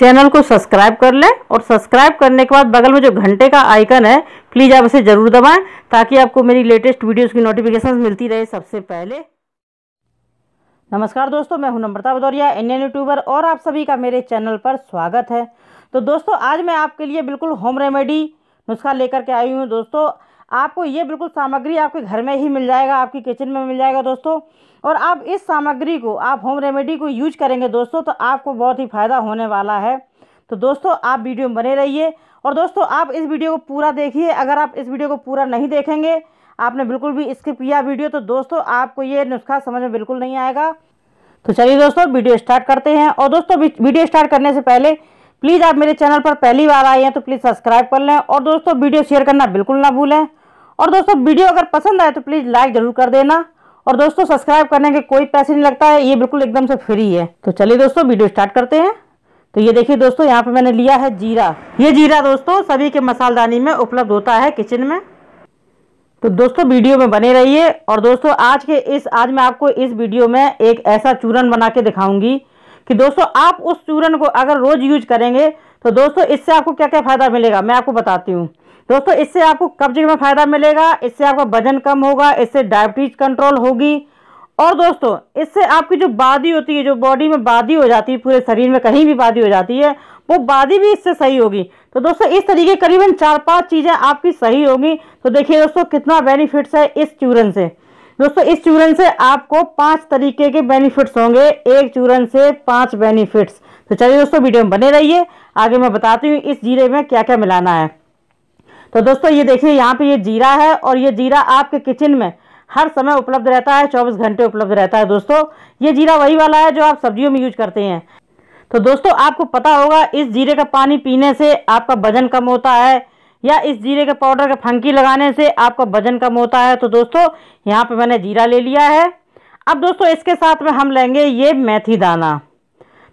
channel को subscribe कर लें और सब्सक्राइब करने के बाद बगल में जो घंटे का आइकन है प्लीज़ आप उसे ज़रूर दबाएं ताकि आपको मेरी लेटेस्ट वीडियोस की नोटिफिकेशन मिलती रहे सबसे पहले नमस्कार दोस्तों मैं हूं नम्रता भदौरिया इंडियन यूट्यूबर और आप सभी का मेरे चैनल पर स्वागत है तो दोस्तों आज मैं आपके लिए बिल्कुल होम रेमेडी नुस्खा लेकर के आई हूँ दोस्तों आपको ये बिल्कुल सामग्री आपके घर में ही मिल जाएगा आपकी किचन में मिल जाएगा दोस्तों और आप इस सामग्री को आप होम रेमेडी को यूज करेंगे दोस्तों तो आपको बहुत ही फ़ायदा होने वाला है तो दोस्तों आप वीडियो में बने रहिए और दोस्तों आप इस वीडियो को पूरा देखिए अगर आप इस वीडियो को पूरा नहीं देखेंगे आपने बिल्कुल भी स्किप किया वीडियो तो दोस्तों आपको ये नुस्खा समझ में बिल्कुल नहीं आएगा तो चलिए दोस्तों वीडियो स्टार्ट करते हैं और दोस्तों वीडियो स्टार्ट करने से पहले प्लीज़ आप मेरे चैनल पर पहली बार आए हैं तो प्लीज़ सब्सक्राइब कर लें और दोस्तों वीडियो शेयर करना बिल्कुल ना भूलें और दोस्तों वीडियो अगर पसंद आए तो प्लीज़ लाइक ज़रूर कर देना और दोस्तों सब्सक्राइब करने के कोई पैसे नहीं लगता है ये बिल्कुल एकदम से फ्री है तो चलिए दोस्तों वीडियो स्टार्ट करते हैं तो ये देखिए दोस्तों यहाँ पे मैंने लिया है जीरा ये जीरा दोस्तों सभी के मसालदानी में उपलब्ध होता है किचन में तो दोस्तों वीडियो में बने रहिए और दोस्तों आज के इस आज मैं आपको इस वीडियो में एक ऐसा चूरन बना के दिखाऊंगी कि दोस्तों आप उस चूरन को अगर रोज़ यूज करेंगे तो दोस्तों इससे आपको क्या क्या फ़ायदा मिलेगा मैं आपको बताती हूँ दोस्तों इससे आपको कब्जे में फ़ायदा मिलेगा इससे आपका वजन कम होगा इससे डायबिटीज कंट्रोल होगी और दोस्तों इससे आपकी जो बादी होती है जो बॉडी में बादी हो जाती है पूरे शरीर में कहीं भी बादी हो जाती है वो बादी भी इससे सही होगी तो दोस्तों इस तरीके करीबन चार पांच चीज़ें आपकी सही होगी तो देखिए दोस्तों कितना बेनिफिट्स है इस चूरन से दोस्तों इस चूरन से आपको पांच तरीके के बेनिफिट्स होंगे एक चूरन से पांच बेनिफिट्स तो चलिए दोस्तों वीडियो में बने रहिए आगे मैं बताती हूँ इस जीरे में क्या क्या मिलाना है तो दोस्तों ये देखिए यहाँ पे ये जीरा है और ये जीरा आपके किचन में हर समय उपलब्ध रहता है चौबीस घंटे उपलब्ध रहता है दोस्तों ये जीरा वही वाला है जो आप सब्जियों में यूज करते हैं तो दोस्तों आपको पता होगा इस जीरे का पानी पीने से आपका वजन कम होता है या इस जीरे के पाउडर का फंकी लगाने से आपका वजन कम होता है तो दोस्तों यहाँ पे मैंने जीरा ले लिया है अब दोस्तों इसके साथ में हम लेंगे ये मेथी दाना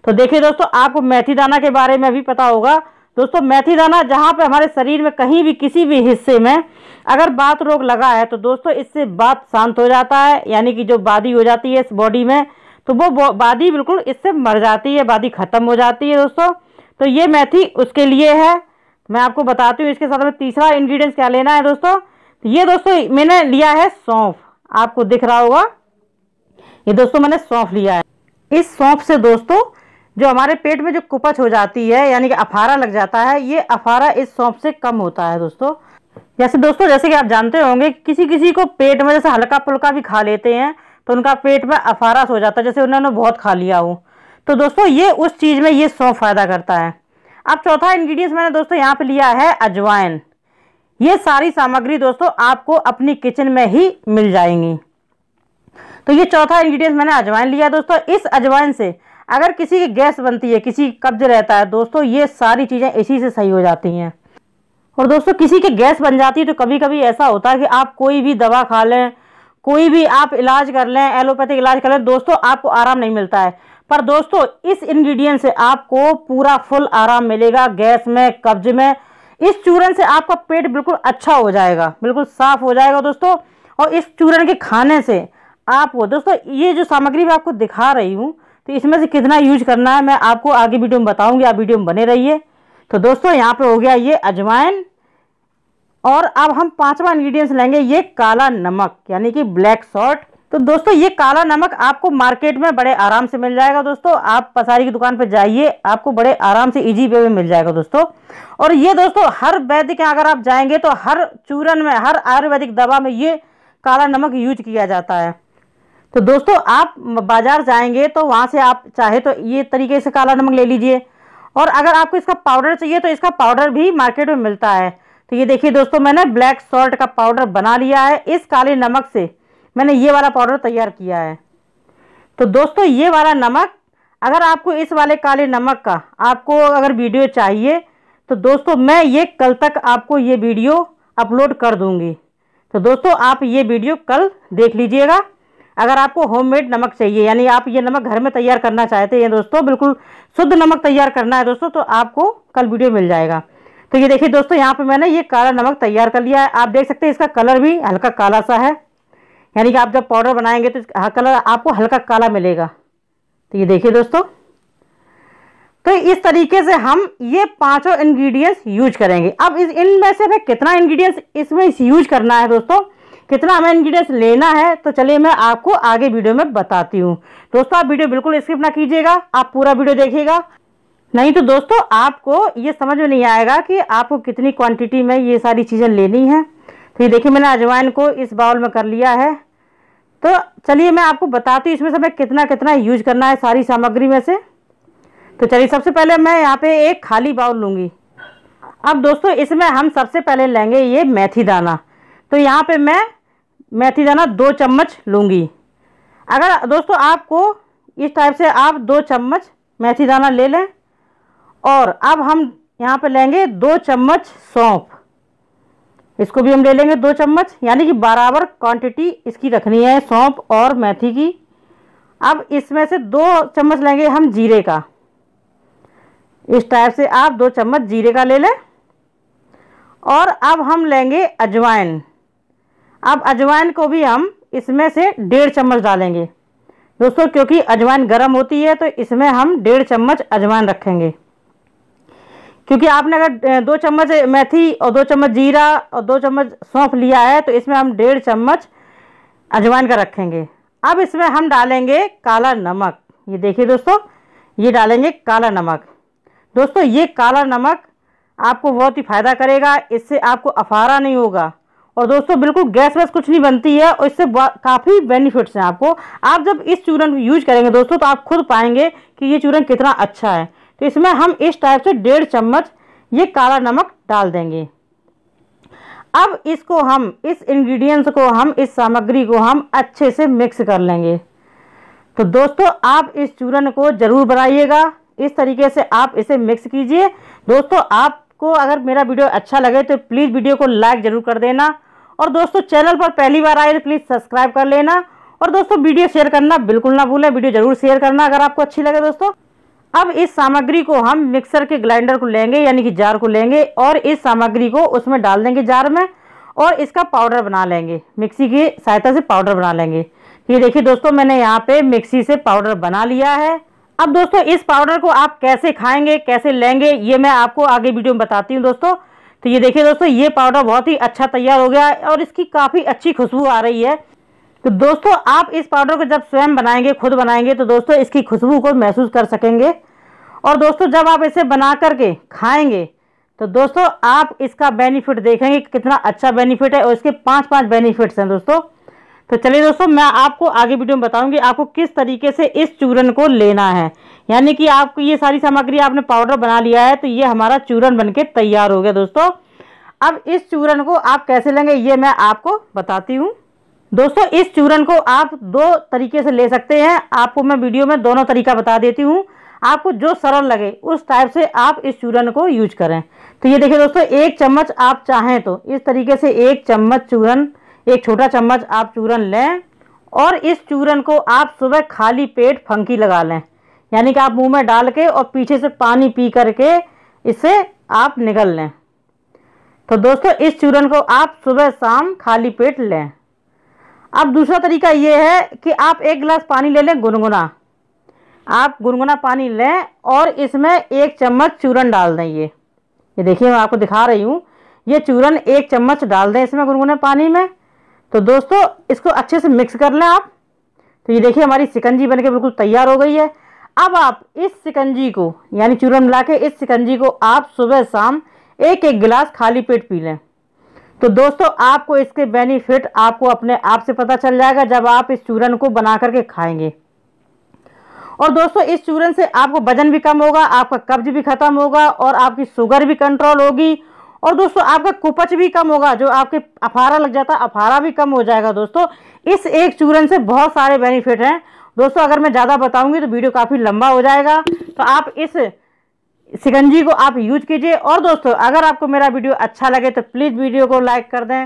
तो देखिए दोस्तों आपको मेथी दाना के बारे में भी पता होगा दोस्तों मेथी दाना जहाँ पे हमारे शरीर में कहीं भी किसी भी हिस्से में अगर बात रोग लगा है तो दोस्तों इससे बात शांत हो जाता है यानी कि जो बादी हो जाती है इस बॉडी में तो वो बादी बिल्कुल इससे मर जाती है बादी ख़त्म हो जाती है दोस्तों तो ये मेथी उसके लिए है मैं आपको बताती हूँ इसके साथ में तीसरा इन्ग्रीडियंट्स क्या लेना है दोस्तों ये दोस्तों मैंने लिया है सौंफ आपको दिख रहा होगा ये दोस्तों मैंने सौंफ लिया है इस सौंफ से दोस्तों जो हमारे पेट में जो कुपच हो जाती है यानी कि अफारा लग जाता है ये अफारा इस सौंप से कम होता है दोस्तों जैसे दोस्तों जैसे कि आप जानते होंगे किसी किसी को पेट में जैसे हल्का फुल्का भी खा लेते हैं तो उनका पेट में अफारस हो जाता है जैसे उन्होंने बहुत खा लिया हो तो दोस्तों ये उस चीज़ में ये सौंप फ़ायदा करता है अब चौथा इन्ग्रीडियंट्स मैंने दोस्तों यहाँ पे लिया है अजवाइन ये सारी सामग्री दोस्तों आपको अपनी किचन में ही मिल जाएंगी तो ये चौथा इन्ग्रीडियंट्स मैंने अजवाइन लिया दोस्तों इस अजवाइन से अगर किसी की गैस बनती है किसी कब्ज रहता है दोस्तों ये सारी चीज़ें इसी से सही हो जाती हैं और दोस्तों किसी के गैस बन जाती है तो कभी कभी ऐसा होता है कि आप कोई भी दवा खा लें कोई भी आप इलाज कर लें एलोपैथिक इलाज कर लें दोस्तों आपको आराम नहीं मिलता है पर दोस्तों इस इंग्रेडिएंट से आपको पूरा फुल आराम मिलेगा गैस में कब्ज में इस चूरन से आपका पेट बिल्कुल अच्छा हो जाएगा बिल्कुल साफ हो जाएगा दोस्तों और इस चूरन के खाने से आपको दोस्तों ये जो सामग्री मैं आपको दिखा रही हूँ तो इसमें से कितना यूज करना है मैं आपको आगे वीडियो में बताऊँगी आप वीडियो में बने रहिए तो दोस्तों यहाँ पे हो गया ये अजवाइन और अब हम पांचवा इंग्रेडिएंट्स लेंगे ये काला नमक यानी कि ब्लैक सॉल्ट तो दोस्तों ये काला नमक आपको मार्केट में बड़े आराम से मिल जाएगा दोस्तों आप पसारी की दुकान पर जाइए आपको बड़े आराम से इजी वे में मिल जाएगा दोस्तों और ये दोस्तों हर वैद्य के अगर आप जाएंगे तो हर चूरन में हर आयुर्वेदिक दवा में ये काला नमक यूज किया जाता है तो दोस्तों आप बाज़ार जाएंगे तो वहाँ से आप चाहे तो ये तरीके से काला नमक ले लीजिए और अगर आपको इसका पाउडर चाहिए तो इसका पाउडर भी मार्केट में मिलता है तो ये देखिए दोस्तों मैंने ब्लैक सॉल्ट का पाउडर बना लिया है इस काले नमक से मैंने ये वाला पाउडर तैयार किया है तो दोस्तों ये वाला नमक अगर आपको इस वाले काले नमक का आपको अगर वीडियो चाहिए तो दोस्तों मैं ये कल तक आपको ये वीडियो अपलोड कर दूँगी तो दोस्तों आप ये वीडियो कल देख लीजिएगा अगर आपको होममेड नमक चाहिए यानी आप ये नमक घर में तैयार करना चाहते हैं दोस्तों बिल्कुल शुद्ध नमक तैयार करना है दोस्तों तो आपको कल वीडियो मिल जाएगा तो ये देखिए दोस्तों यहाँ पे मैंने ये काला नमक तैयार कर लिया है आप देख सकते हैं इसका कलर भी हल्का काला सा है यानी कि आप जब पाउडर बनाएंगे तो इसका कलर आपको हल्का काला मिलेगा तो ये देखिए दोस्तों तो इस तरीके से हम ये पांचों इंग्रेडिएंट्स यूज करेंगे अब इस इनमें से हमें कितना इंग्रेडिएंट्स इसमें यूज करना है दोस्तों कितना हमें इन्ग्रीडियंट्स लेना है तो चलिए मैं आपको आगे वीडियो में बताती हूँ दोस्तों आप वीडियो बिल्कुल स्किप ना कीजिएगा आप पूरा वीडियो देखिएगा नहीं तो दोस्तों आपको ये समझ में नहीं आएगा कि आपको कितनी क्वांटिटी में ये सारी चीज़ें लेनी है तो ये देखिए मैंने अजवाइन को इस बाउल में कर लिया है तो चलिए मैं आपको बताती हूँ इसमें से मैं कितना कितना यूज करना है सारी सामग्री में से तो चलिए सबसे पहले मैं यहाँ पे एक खाली बाउल लूँगी अब दोस्तों इसमें हम सबसे पहले लेंगे ये मेथी दाना तो यहाँ पर मैं मेथी दाना दो चम्मच लूँगी अगर दोस्तों आपको इस टाइप से आप दो चम्मच मेथी दाना ले लें और अब हम यहाँ पर लेंगे दो चम्मच सौंफ इसको भी हम ले लेंगे दो चम्मच यानी कि बराबर क्वांटिटी इसकी रखनी है सौंफ और मेथी की अब इसमें से दो चम्मच लेंगे हम जीरे का इस टाइप से आप दो चम्मच जीरे का ले लें और अब हम लेंगे अजवाइन अब अजवाइन को भी हम इसमें से डेढ़ चम्मच डालेंगे दोस्तों क्योंकि अजवाइन गर्म होती है तो इसमें हम डेढ़ चम्मच अजवाइन रखेंगे क्योंकि आपने अगर दो चम्मच मेथी और दो चम्मच जीरा और दो चम्मच सौंफ लिया है तो इसमें हम डेढ़ चम्मच अजवाइन का रखेंगे अब इसमें हम डालेंगे काला नमक ये देखिए दोस्तों ये डालेंगे काला नमक दोस्तों ये काला नमक आपको बहुत ही फ़ायदा करेगा इससे आपको अफारा नहीं होगा और दोस्तों बिल्कुल गैस वैस कुछ नहीं बनती है और इससे काफ़ी बेनिफिट्स हैं आपको आप जब इस चूरन यूज करेंगे दोस्तों तो आप खुद पाएंगे कि ये चूरन कितना अच्छा है तो इसमें हम इस टाइप से डेढ़ चम्मच ये काला नमक डाल देंगे अब इसको हम इस इंग्रेडिएंट्स को हम इस सामग्री को हम अच्छे से मिक्स कर लेंगे तो दोस्तों आप इस चूरन को ज़रूर बनाइएगा इस तरीके से आप इसे मिक्स कीजिए दोस्तों आपको अगर मेरा वीडियो अच्छा लगे तो प्लीज़ वीडियो को लाइक ज़रूर कर देना और दोस्तों चैनल पर पहली बार आए तो प्लीज़ सब्सक्राइब कर लेना और दोस्तों वीडियो शेयर करना बिल्कुल ना भूलें वीडियो जरूर शेयर करना अगर आपको अच्छी लगे दोस्तों अब इस सामग्री को हम मिक्सर के ग्लाइंडर को लेंगे यानी कि जार को लेंगे और इस सामग्री को उसमें डाल देंगे जार में और इसका पाउडर बना लेंगे मिक्सी की सहायता से पाउडर बना लेंगे ये देखिए दोस्तों मैंने यहाँ पे मिक्सी से पाउडर बना लिया है अब दोस्तों इस पाउडर को आप कैसे खाएंगे कैसे लेंगे ये मैं आपको आगे वीडियो में बताती हूँ दोस्तों तो ये देखिए दोस्तों ये पाउडर बहुत ही अच्छा तैयार हो गया है और इसकी काफ़ी अच्छी खुशबू आ रही है तो दोस्तों आप इस पाउडर को जब स्वयं बनाएंगे खुद बनाएंगे तो दोस्तों इसकी खुशबू को महसूस कर सकेंगे और दोस्तों जब आप इसे बना करके खाएंगे तो दोस्तों आप इसका बेनिफिट देखेंगे कि कितना अच्छा बेनिफिट है और इसके पांच पांच बेनिफिट्स हैं दोस्तों तो चलिए दोस्तों मैं आपको आगे वीडियो में बताऊंगी आपको किस तरीके से इस चूरन को लेना है यानी कि आपको ये सारी सामग्री आपने पाउडर बना लिया है तो ये हमारा चूरन बनके तैयार हो गया दोस्तों अब इस चूरन को आप कैसे लेंगे ये मैं आपको बताती हूँ दोस्तों इस चूरन को आप दो तरीके से ले सकते हैं आपको मैं वीडियो में दोनों तरीका बता देती हूँ आपको जो सरल लगे उस टाइप से आप इस चूरन को यूज करें तो ये देखिए दोस्तों एक चम्मच आप चाहें तो इस तरीके से एक चम्मच चूरन एक छोटा चम्मच आप चूरन लें और इस चूरन को आप सुबह खाली पेट फंकी लगा लें यानी कि आप मुंह में डाल के और पीछे से पानी पी करके इसे आप निकल लें तो दोस्तों इस चूरन को आप सुबह शाम खाली पेट लें अब दूसरा तरीका ये है कि आप एक गिलास पानी ले लें गुनगुना आप गुनगुना पानी लें और इसमें एक चम्मच चूरन डाल दें ये ये देखिए मैं आपको दिखा रही हूँ ये चूरन एक चम्मच डाल दें इसमें गुनगुने पानी में तो दोस्तों इसको अच्छे से मिक्स कर लें आप तो ये देखिए हमारी सिकंजी बनके बिल्कुल तैयार हो गई है अब आप इस सिकंजी को यानी चूरन मिला के इस सिकंजी को आप सुबह शाम एक एक गिलास खाली पेट पी लें तो दोस्तों आपको इसके बेनिफिट आपको अपने आप से पता चल जाएगा जब आप इस चूरन को बना करके खाएंगे और दोस्तों इस चूरन से आपको वजन भी कम होगा आपका कब्ज भी ख़त्म होगा और आपकी शुगर भी कंट्रोल होगी और दोस्तों आपका कुपच भी कम होगा जो आपके अफारा लग जाता है अफारा भी कम हो जाएगा दोस्तों इस एक चूरन से बहुत सारे बेनिफिट हैं दोस्तों अगर मैं ज़्यादा बताऊंगी तो वीडियो काफ़ी लंबा हो जाएगा तो आप इस सिकंजी को आप यूज कीजिए और दोस्तों अगर आपको मेरा वीडियो अच्छा लगे तो प्लीज़ वीडियो को लाइक कर दें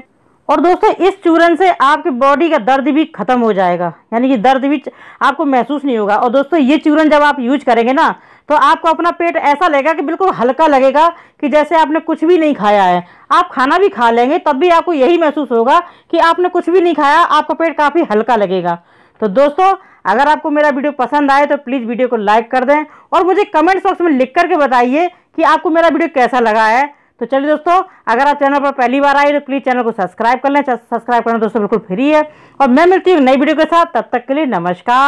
और दोस्तों इस चूरन से आपकी बॉडी का दर्द भी खत्म हो जाएगा यानी कि दर्द भी आपको महसूस नहीं होगा और दोस्तों ये चूरन जब आप यूज करेंगे ना तो आपको अपना पेट ऐसा लगेगा कि बिल्कुल हल्का लगेगा कि जैसे आपने कुछ भी नहीं खाया है आप खाना भी खा लेंगे तब भी आपको यही महसूस होगा कि आपने कुछ भी नहीं खाया आपका पेट काफ़ी हल्का लगेगा तो दोस्तों अगर आपको मेरा वीडियो पसंद आए तो प्लीज़ वीडियो को लाइक कर दें और मुझे कमेंट बॉक्स में लिख करके बताइए कि आपको मेरा वीडियो कैसा लगा है तो चलिए दोस्तों अगर आप चैनल पर पहली बार आए तो प्लीज़ चैनल को सब्सक्राइब कर लें सब्सक्राइब करना दोस्तों बिल्कुल फ्री है और मैं मिलती हूँ नई वीडियो के साथ तब तक के लिए नमस्कार